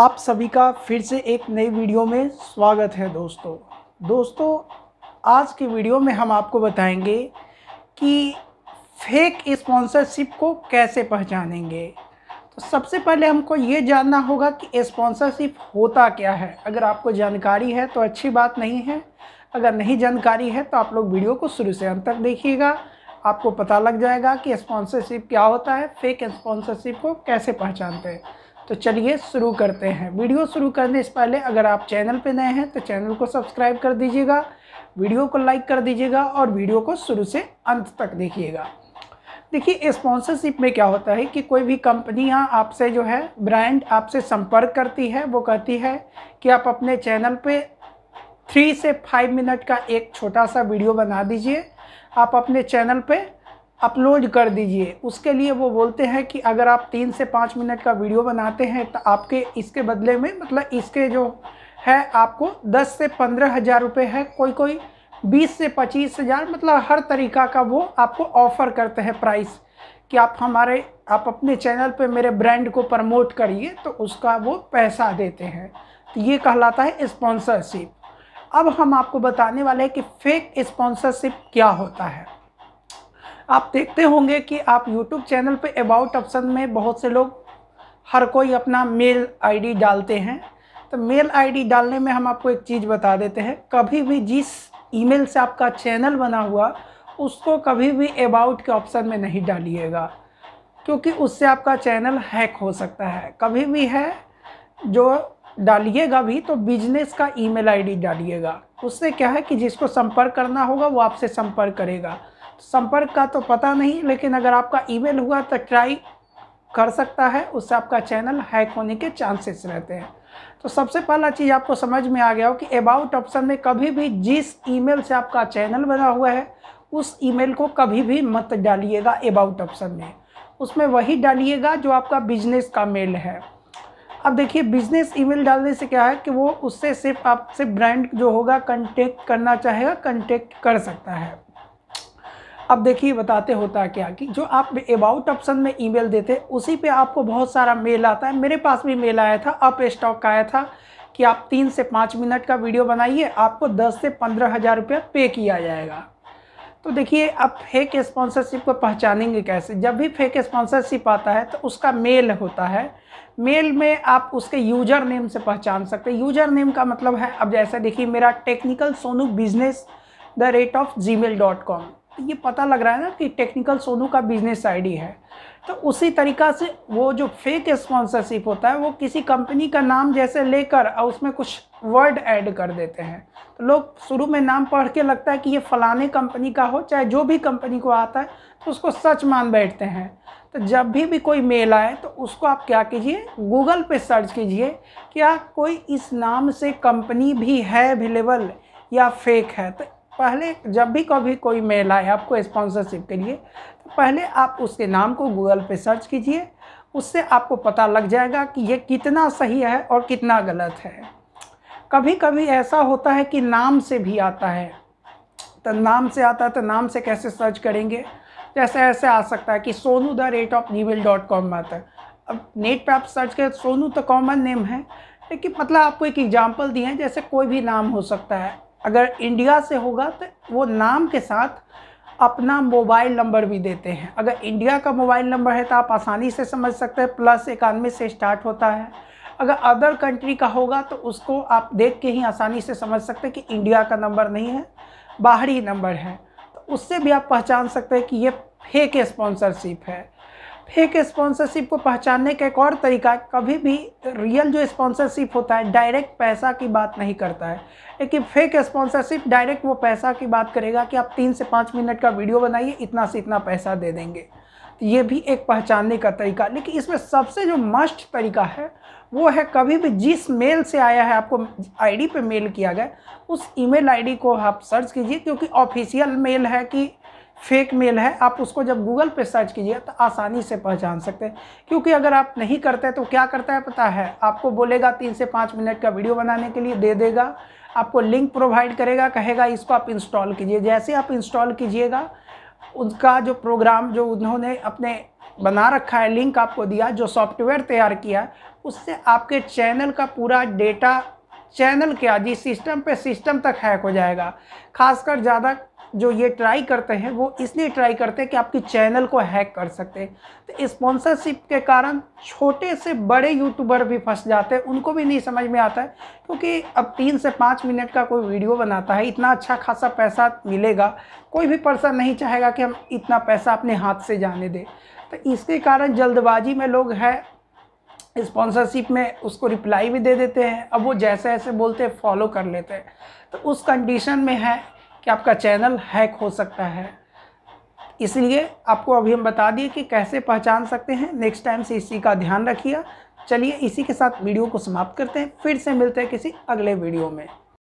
आप सभी का फिर से एक नई वीडियो में स्वागत है दोस्तों दोस्तों आज की वीडियो में हम आपको बताएंगे कि फेक स्पॉन्सरशिप को कैसे पहचानेंगे तो सबसे पहले हमको ये जानना होगा कि स्पॉन्सरशिप होता क्या है अगर आपको जानकारी है तो अच्छी बात नहीं है अगर नहीं जानकारी है तो आप लोग वीडियो को शुरू से अंत तक देखिएगा आपको पता लग जाएगा कि स्पॉन्सरशिप क्या होता है फेक स्पॉन्सरशिप को कैसे पहचानते हैं तो चलिए शुरू करते हैं वीडियो शुरू करने से पहले अगर आप चैनल पर नए हैं तो चैनल को सब्सक्राइब कर दीजिएगा वीडियो को लाइक कर दीजिएगा और वीडियो को शुरू से अंत तक देखिएगा देखिए स्पॉन्सरशिप में क्या होता है कि कोई भी कंपनियां आपसे जो है ब्रांड आपसे संपर्क करती है वो कहती है कि आप अपने चैनल पे थ्री से फाइव मिनट का एक छोटा सा वीडियो बना दीजिए आप अपने चैनल पे अपलोड कर दीजिए उसके लिए वो बोलते हैं कि अगर आप तीन से पाँच मिनट का वीडियो बनाते हैं तो आपके इसके बदले में मतलब इसके जो है आपको दस से पंद्रह हज़ार रुपये है कोई कोई बीस से पच्चीस हज़ार मतलब हर तरीका का वो आपको ऑफ़र करते हैं प्राइस कि आप हमारे आप अपने चैनल पे मेरे ब्रांड को प्रमोट करिए तो उसका वो पैसा देते हैं तो ये कहलाता है इस्पॉन्सरशिप अब हम आपको बताने वाले हैं कि फ़ेक इस्पॉन्सरशिप क्या होता है आप देखते होंगे कि आप YouTube चैनल पे अबाउट ऑप्शन में बहुत से लोग हर कोई अपना मेल आईडी डालते हैं तो मेल आईडी डालने में हम आपको एक चीज़ बता देते हैं कभी भी जिस ईमेल से आपका चैनल बना हुआ उसको कभी भी अबाउट के ऑप्शन में नहीं डालिएगा क्योंकि उससे आपका चैनल हैक हो सकता है कभी भी है जो डालिएगा भी तो बिजनेस का ईमेल आईडी डालिएगा उससे क्या है कि जिसको संपर्क करना होगा वो आपसे संपर्क करेगा संपर्क का तो पता नहीं लेकिन अगर आपका ईमेल हुआ तो ट्राई कर सकता है उससे आपका चैनल हैक होने के चांसेस रहते हैं तो सबसे पहला चीज़ आपको समझ में आ गया हो कि अबाउट ऑप्शन में कभी भी जिस ईमेल से आपका चैनल बना हुआ है उस ईमेल को कभी भी मत डालिएगा अबाउट ऑप्शन में उसमें वही डालिएगा जो आपका बिजनेस का मेल है अब देखिए बिजनेस ईमेल डालने से क्या है कि वो उससे सिर्फ आपसे ब्रांड जो होगा कंटेक्ट करना चाहेगा कंटेक्ट कर सकता है अब देखिए बताते होता है क्या कि जो आप अबाउट ऑप्शन में ईमेल देते उसी पे आपको बहुत सारा मेल आता है मेरे पास भी मेल आया था अप स्टॉक का आया था कि आप तीन से पाँच मिनट का वीडियो बनाइए आपको दस से पंद्रह हज़ार रुपया पे किया जाएगा तो देखिए अब फेक स्पॉन्सरशिप को पहचानेंगे कैसे जब भी फेक स्पॉन्सरशिप आता है तो उसका मेल होता है मेल में आप उसके यूजर नेम से पहचान सकते हैं यूजर नेम का मतलब है अब जैसा देखिए मेरा technical Sonu business the rate of Gmail dot com तो ये पता लग रहा है ना कि टेक्निकल सोनू का बिजनेस आईडी है तो उसी तरीका से वो जो फेक स्पॉन्सरशिप होता है वो किसी कंपनी का नाम जैसे लेकर और उसमें कुछ वर्ड ऐड कर देते हैं तो लोग शुरू में नाम पढ़ के लगता है कि ये फलाने कंपनी का हो चाहे जो भी कंपनी को आता है तो उसको सच मान बैठते हैं तो जब भी भी कोई मेल आए तो उसको आप क्या कीजिए गूगल पे सर्च कीजिए क्या कोई इस नाम से कंपनी भी है अवेलेबल या फेक है तो पहले जब भी कभी कोई मेल आए आपको स्पॉन्सरशिप के लिए तो पहले आप उसके नाम को गूगल पे सर्च कीजिए उससे आपको पता लग जाएगा कि ये कितना सही है और कितना गलत है कभी कभी ऐसा होता है कि नाम से भी आता है तो नाम से आता है तो नाम से कैसे सर्च करेंगे जैसे ऐसे आ सकता है कि Sonu the rate of mail dot com आता है अब नेट पे आप सर्च करें सोनू तो कॉमन नेम है लेकिन मतलब आपको एक एग्जांपल दिए हैं जैसे कोई भी नाम हो सकता है अगर इंडिया से होगा तो वो नाम के साथ अपना मोबाइल नंबर भी देते हैं अगर इंडिया का मोबाइल नंबर है तो आप आसानी से समझ सकते हैं प्लस इक्यानवे से स्टार्ट होता है अगर अदर कंट्री का होगा तो उसको आप देख के ही आसानी से समझ सकते हैं कि इंडिया का नंबर नहीं है बाहरी नंबर है तो उससे भी आप पहचान सकते हैं कि ये फेक स्पॉन्सरशिप है फेक स्पॉन्सरशिप को पहचानने का एक और तरीका कभी भी रियल जो स्पॉन्सरशिप होता है डायरेक्ट पैसा की बात नहीं करता है लेकिन फेक स्पॉन्सरशिप डायरेक्ट वो पैसा की बात करेगा कि आप तीन से पाँच मिनट का वीडियो बनाइए इतना से इतना पैसा दे देंगे ये भी एक पहचानने का तरीका लेकिन इसमें सबसे जो मस्ट तरीका है वो है कभी भी जिस मेल से आया है आपको आईडी पे मेल किया गया उस ईमेल आईडी को आप सर्च कीजिए क्योंकि ऑफिशियल मेल है कि फेक मेल है आप उसको जब गूगल पे सर्च कीजिए तो आसानी से पहचान सकते हैं क्योंकि अगर आप नहीं करते तो क्या करता है पता है आपको बोलेगा तीन से पाँच मिनट का वीडियो बनाने के लिए दे देगा आपको लिंक प्रोवाइड करेगा कहेगा इसको आप इंस्टॉल कीजिए जैसे आप इंस्टॉल कीजिएगा उनका जो प्रोग्राम जो उन्होंने अपने बना रखा है लिंक आपको दिया जो सॉफ्टवेयर तैयार किया उससे आपके चैनल का पूरा डेटा चैनल क्या जी सिस्टम पे सिस्टम तक हैक हो जाएगा खासकर ज़्यादा जो ये ट्राई करते हैं वो इसलिए ट्राई करते हैं कि आपकी चैनल को हैक कर सकते हैं तो स्पॉन्सरशिप के कारण छोटे से बड़े यूट्यूबर भी फंस जाते हैं उनको भी नहीं समझ में आता है क्योंकि अब तीन से पाँच मिनट का कोई वीडियो बनाता है इतना अच्छा खासा पैसा मिलेगा कोई भी पर्सन नहीं चाहेगा कि हम इतना पैसा अपने हाथ से जाने दें तो इसके कारण जल्दबाजी में लोग है स्पॉन्सरशिप में उसको रिप्लाई भी दे देते हैं अब वो जैसे ऐसे बोलते हैं फॉलो कर लेते हैं तो उस कंडीशन में है कि आपका चैनल हैक हो सकता है इसलिए आपको अभी हम बता दिए कि कैसे पहचान सकते हैं नेक्स्ट टाइम से इसी का ध्यान रखिए चलिए इसी के साथ वीडियो को समाप्त करते हैं फिर से मिलते हैं किसी अगले वीडियो में